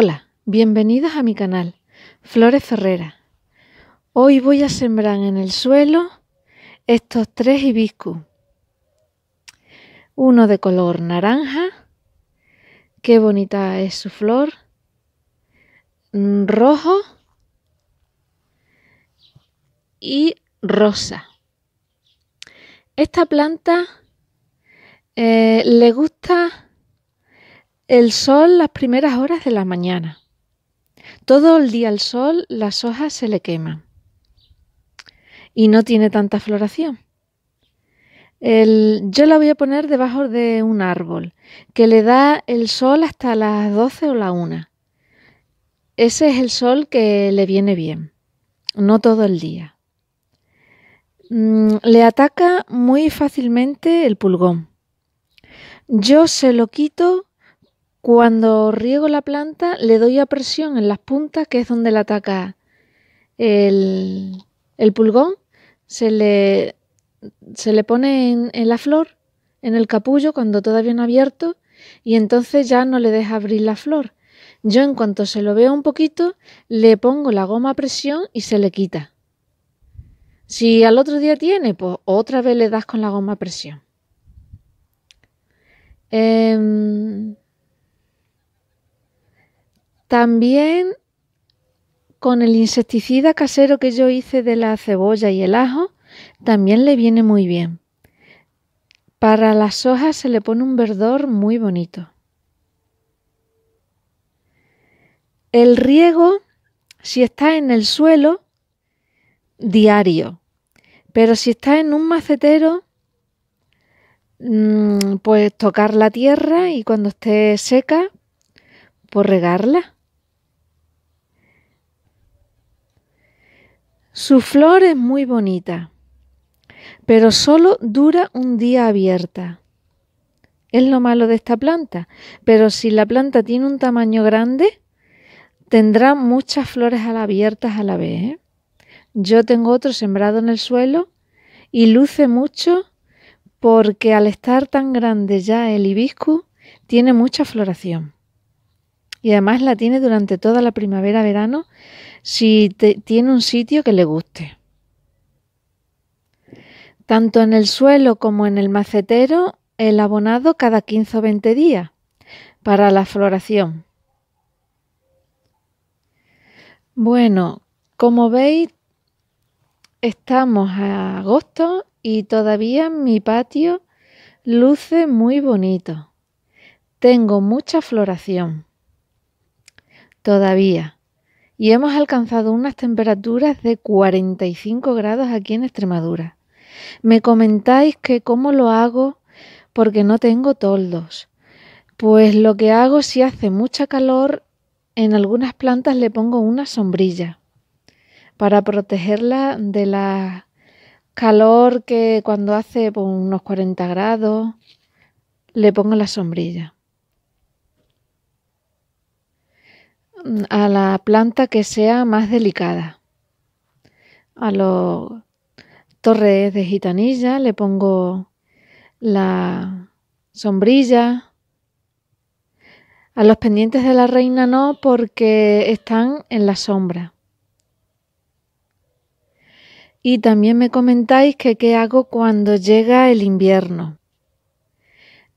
Hola, bienvenidos a mi canal, Flores Ferrera. Hoy voy a sembrar en el suelo estos tres hibiscus. Uno de color naranja, qué bonita es su flor, mm, rojo y rosa. Esta planta eh, le gusta el sol las primeras horas de la mañana. Todo el día el sol, las hojas se le queman. Y no tiene tanta floración. yo la voy a poner debajo de un árbol que le da el sol hasta las 12 o la 1. Ese es el sol que le viene bien, no todo el día. Mm, le ataca muy fácilmente el pulgón. Yo se lo quito cuando riego la planta le doy a presión en las puntas que es donde le ataca el, pulgón, se le, se le pone en, la flor, en el capullo cuando todavía no ha abierto y entonces ya no le deja abrir la flor. Yo en cuanto se lo veo un poquito le pongo la goma a presión y se le quita. Si al otro día tiene, pues otra vez le das con la goma a presión. Em, también con el insecticida casero que yo hice de la cebolla y el ajo, también le viene muy bien. Para las hojas se le pone un verdor muy bonito. El riego, si está en el suelo, diario. Pero si está en un macetero, mm, pues tocar la tierra y cuando esté seca, pues regarla. Su flor es muy bonita, pero solo dura un día abierta. Es lo malo de esta planta, pero si la planta tiene un tamaño grande, tendrá muchas flores abiertas a la vez. ¿eh? Yo tengo otro sembrado en el suelo y luce mucho porque al estar tan grande ya el hibisco tiene mucha floración. Y además la tiene durante toda la primavera-verano si tiene un sitio que le guste. Tanto en el suelo como en el macetero, el abonado cada 15 o 20 días para la floración. Bueno, como veis, estamos a agosto y todavía mi patio luce muy bonito. Tengo mucha floración todavía. Y hemos alcanzado unas temperaturas de 45 grados aquí en Extremadura. Me comentáis que cómo lo hago porque no tengo toldos. Pues lo que hago si hace mucha calor, en algunas plantas le pongo una sombrilla para protegerla de la calor que cuando hace pues, unos 40 grados le pongo la sombrilla. a la planta que sea más delicada. A los torres de gitanilla le pongo la sombrilla. A los pendientes de la reina no porque están en la sombra. Y también me comentáis que qué hago cuando llega el invierno.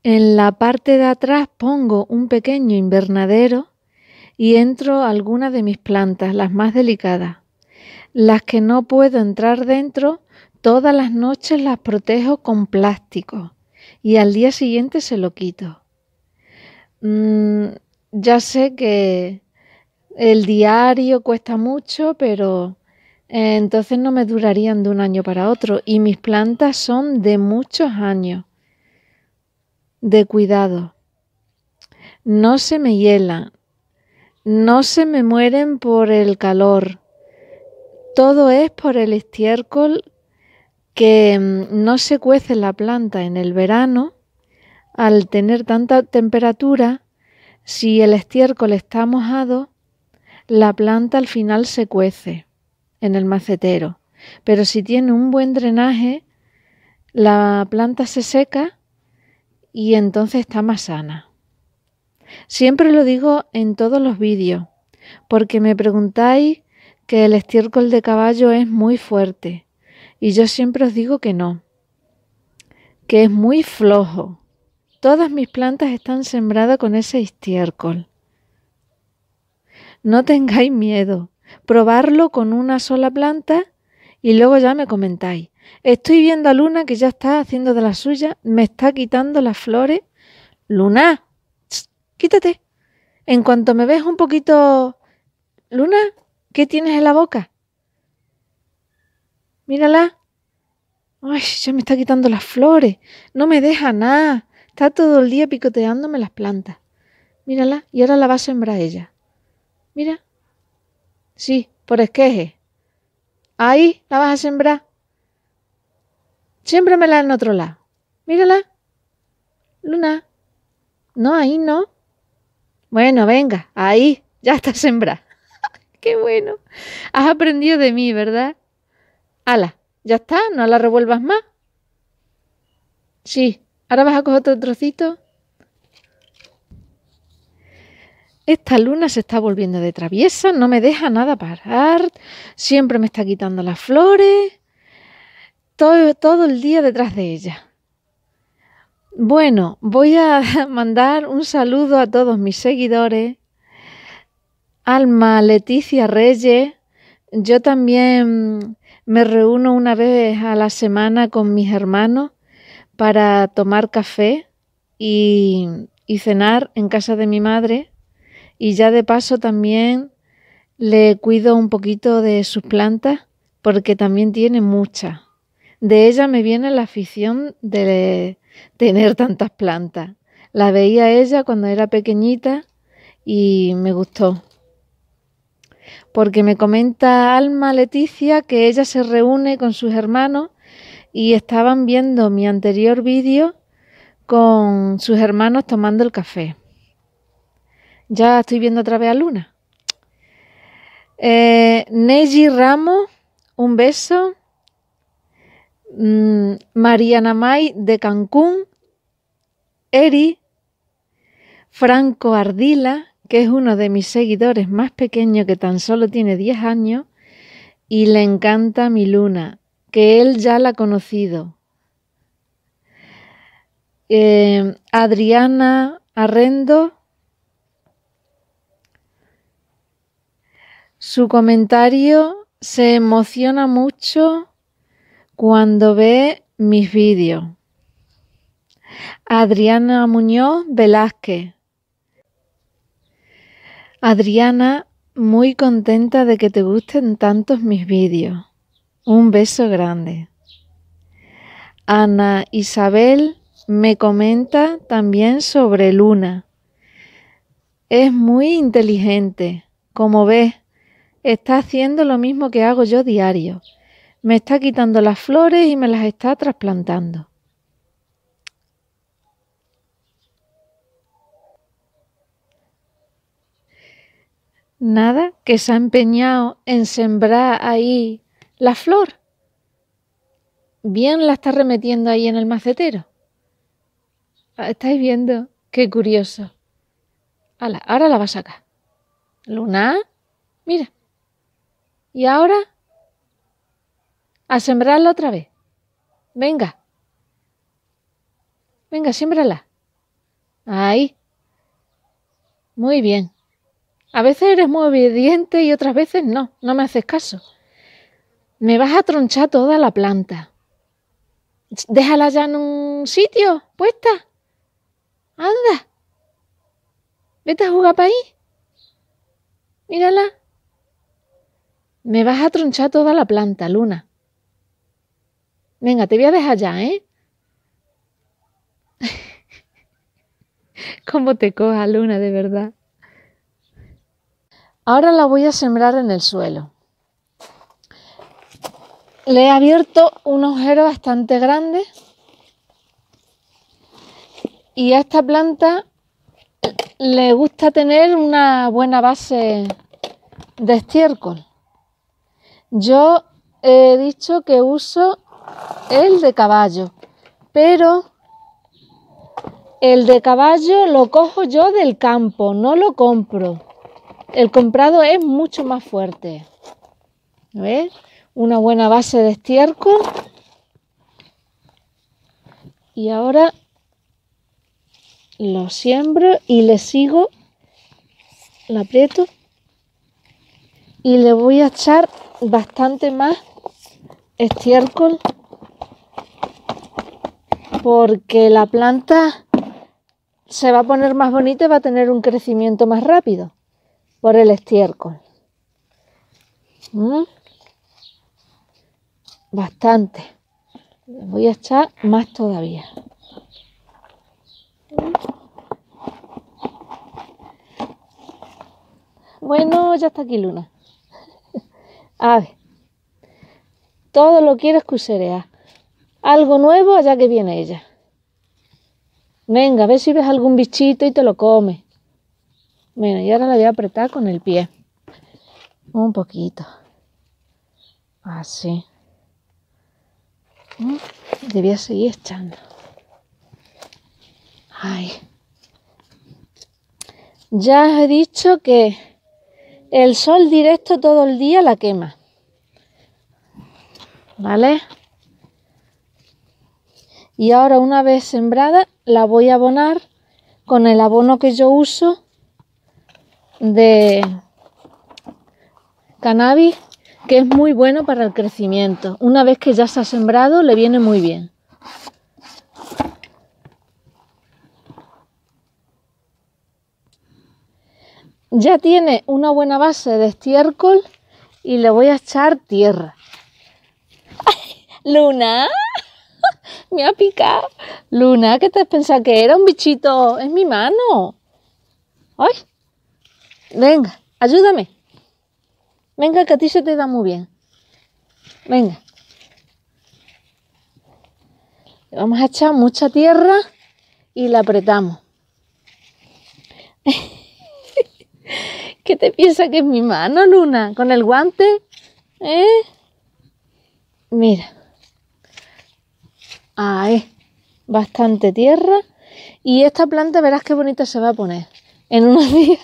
En la parte de atrás pongo un pequeño invernadero y entro algunas de mis plantas, las más delicadas. Las que no puedo entrar dentro, todas las noches las protejo con plástico y al día siguiente se lo quito. Mm, ya sé que el diario cuesta mucho, pero eh, entonces no me durarían de un año para otro y mis plantas son de muchos años de cuidado. No se me hielan, no se me mueren por el calor. Todo es por el estiércol que mm, no se cuece la planta en el verano. Al tener tanta temperatura, si el estiércol está mojado, la planta al final se cuece en el macetero. Pero si tiene un buen drenaje, la planta se seca y entonces está más sana. Siempre lo digo en todos los vídeos, porque me preguntáis que el estiércol de caballo es muy fuerte, y yo siempre os digo que no, que es muy flojo. Todas mis plantas están sembradas con ese estiércol. No tengáis miedo, probarlo con una sola planta y luego ya me comentáis. Estoy viendo a Luna que ya está haciendo de la suya, me está quitando las flores. Luna, quítate. En cuanto me ves un poquito... Luna, ¿qué tienes en la boca? Mírala. Ay, ya me está quitando las flores. No me deja nada. Está todo el día picoteándome las plantas. Mírala, y ahora la va a sembrar ella. Mira. Sí, por esqueje. Ahí la vas a sembrar. Siembramela en otro lado. Mírala. Luna. No, ahí no. Bueno, venga, ahí, ya está sembrada. Qué bueno. Has aprendido de mí, ¿verdad? Ala, ya está, no la revuelvas más. Sí, ahora vas a coger otro trocito. Esta luna se está volviendo de traviesa, no me deja nada parar, siempre me está quitando las flores, todo, todo el día detrás de ella. Bueno, voy a mandar un saludo a todos mis seguidores. Alma, Leticia Reyes. Yo también me reúno una vez a la semana con mis hermanos para tomar café y, y cenar en casa de mi madre. Y ya de paso también le cuido un poquito de sus plantas porque también tiene muchas. De ella me viene la afición de tener tantas plantas. La veía ella cuando era pequeñita y me gustó. Porque me comenta Alma Leticia que ella se reúne con sus hermanos y estaban viendo mi anterior vídeo con sus hermanos tomando el café. Ya estoy viendo otra vez a Luna. Eh, Neji Ramos, un beso. Mm, Mariana May de Cancún, Eri, Franco Ardila, que es uno de mis seguidores más pequeño que tan solo tiene 10 años, y le encanta mi luna, que él ya la ha conocido. Eh, Adriana Arrendo, su comentario se emociona mucho cuando ve mis vídeos. Adriana Muñoz Velázquez. Adriana, muy contenta de que te gusten tantos mis vídeos. Un beso grande. Ana Isabel me comenta también sobre Luna. Es muy inteligente. Como ves, está haciendo lo mismo que hago yo diario me está quitando las flores y me las está trasplantando. Nada que se ha empeñado en sembrar ahí la flor. Bien la está remetiendo ahí en el macetero. ¿Estáis viendo? Qué curioso. ahora la va a sacar. Luna, mira. Y ahora a sembrarla otra vez. Venga. Venga, siembrala. Ahí. Muy bien. A veces eres muy obediente y otras veces no, no me haces caso. Me vas a tronchar toda la planta. Déjala ya en un sitio, puesta. Anda. Vete a jugar para ahí. Mírala. Me vas a tronchar toda la planta, Luna. Venga, te voy a dejar ya, ¿eh? ¿Cómo te coja, Luna, de verdad? Ahora la voy a sembrar en el suelo. Le he abierto un agujero bastante grande y a esta planta le gusta tener una buena base de estiércol. Yo he dicho que uso el de caballo, pero el de caballo lo cojo yo del campo, no lo compro. El comprado es mucho más fuerte. Una buena base de estiércol. Y ahora lo siembro y le sigo, la aprieto y le voy a echar bastante más estiércol porque la planta se va a poner más bonita y va a tener un crecimiento más rápido por el estiércol. ¿Mm? Bastante. voy a echar más todavía. Bueno, ya está aquí Luna. A ver, todo lo quiero cuserear algo nuevo allá que viene ella. Venga, a ver si ves algún bichito y te lo comes. Bueno, y ahora la voy a apretar con el pie. Un poquito. Así. Mm, debía seguir echando. Ay. Ya os he dicho que el sol directo todo el día la quema. ¿Vale? y ahora una vez sembrada la voy a abonar con el abono que yo uso de cannabis que es muy bueno para el crecimiento. Una vez que ya se ha sembrado le viene muy bien. Ya tiene una buena base de estiércol y le voy a echar tierra. ¡Luna! me ha picado. Luna, ¿qué te pensado que era un bichito? Es mi mano. ¡Ay! Venga, ayúdame. Venga, que a ti se te da muy bien. Venga. Le vamos a echar mucha tierra y la apretamos. ¿Qué te piensa que es mi mano, Luna? ¿Con el guante? ¿Eh? Mira. Ah, es Bastante tierra. Y esta planta verás qué bonita se va a poner en unos días.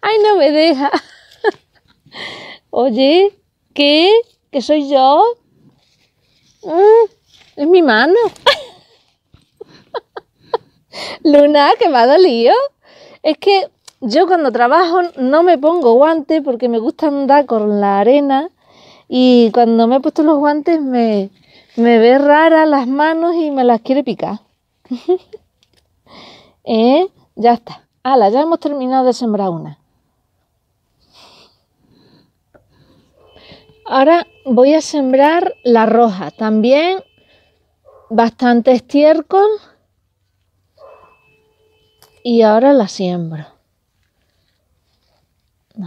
¡Ay, no me deja! Oye, ¿qué? ¿Que soy yo? Mm, es mi mano. Luna, que me ha lío. Es que yo cuando trabajo no me pongo guantes porque me gusta andar con la arena y cuando me he puesto los guantes me, me ve rara las manos y me las quiere picar. ¿Eh? Ya está. Ala, ya hemos terminado de sembrar una. Ahora voy a sembrar la roja. También bastante estiércol. Y ahora la siembro.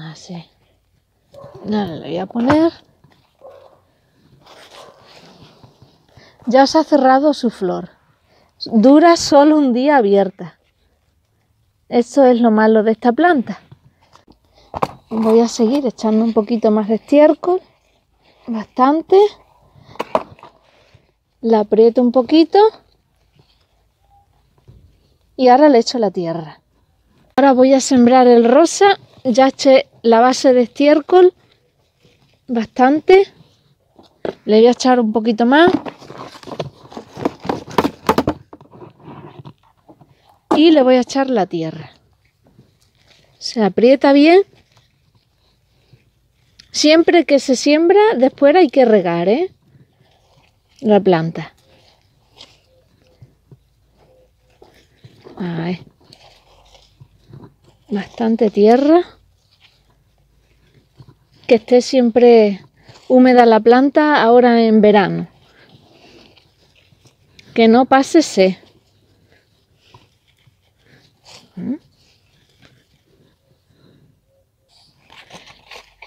Así. Ah, le voy a poner. ya se ha cerrado su flor. Dura solo un día abierta. Eso es lo malo de esta planta. Voy a seguir echando un poquito más de estiércol. Bastante. La aprieto un poquito. Y ahora le echo la tierra. Ahora voy a sembrar el rosa. Ya eché la base de estiércol. Bastante. Le voy a echar un poquito más. y le voy a echar la tierra. Se aprieta bien. Siempre que se siembra, después hay que regar ¿eh? la planta. Bastante tierra. Que esté siempre húmeda la planta ahora en verano. Que no pase sed.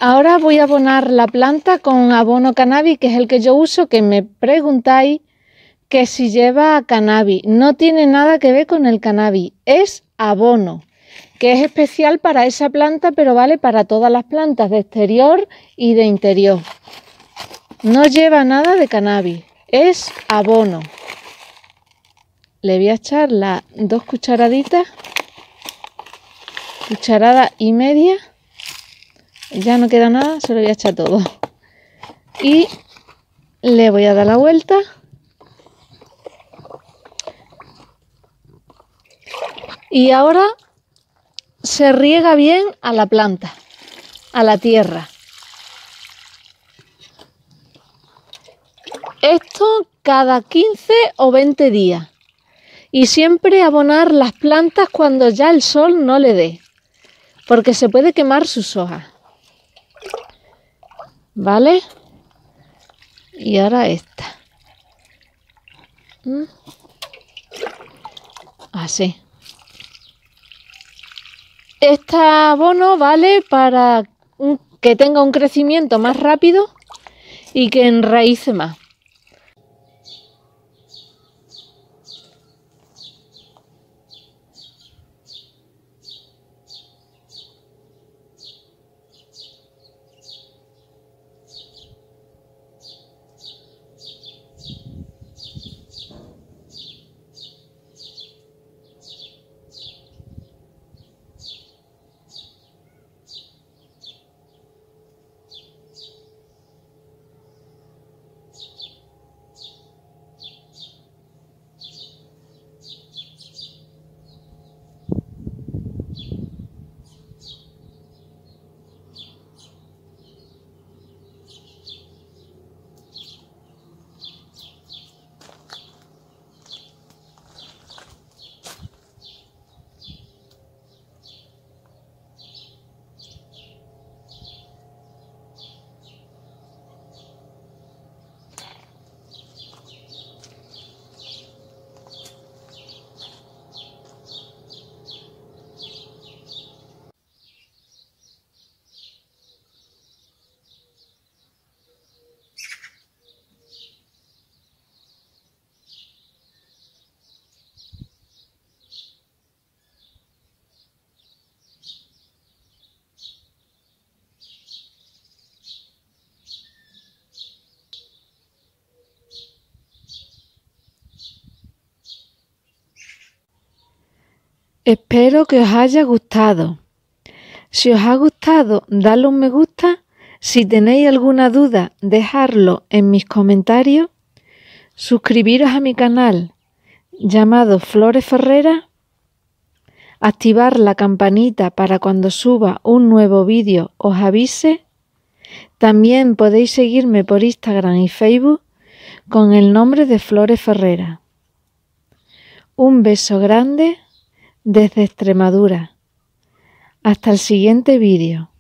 Ahora voy a abonar la planta con abono cannabis, que es el que yo uso, que me preguntáis que si lleva cannabis. No tiene nada que ver con el cannabis, es abono, que es especial para esa planta, pero vale para todas las plantas de exterior y de interior. No lleva nada de cannabis, es abono. Le voy a echar las dos cucharaditas cucharada y media. Ya no queda nada, se lo voy a echar todo. Y le voy a dar la vuelta. Y ahora se riega bien a la planta, a la tierra. Esto cada 15 o 20 días. Y siempre abonar las plantas cuando ya el sol no le dé porque se puede quemar sus hojas. ¿Vale? Y ahora esta. ¿Mm? Así. Este abono vale para que tenga un crecimiento más rápido y que enraíce más. Espero que os haya gustado. Si os ha gustado, dadle un me gusta. Si tenéis alguna duda, dejadlo en mis comentarios. Suscribiros a mi canal llamado Flores Ferrera. Activar la campanita para cuando suba un nuevo vídeo os avise. También podéis seguirme por Instagram y Facebook con el nombre de Flores Ferrera. Un beso grande desde Extremadura. Hasta el siguiente vídeo.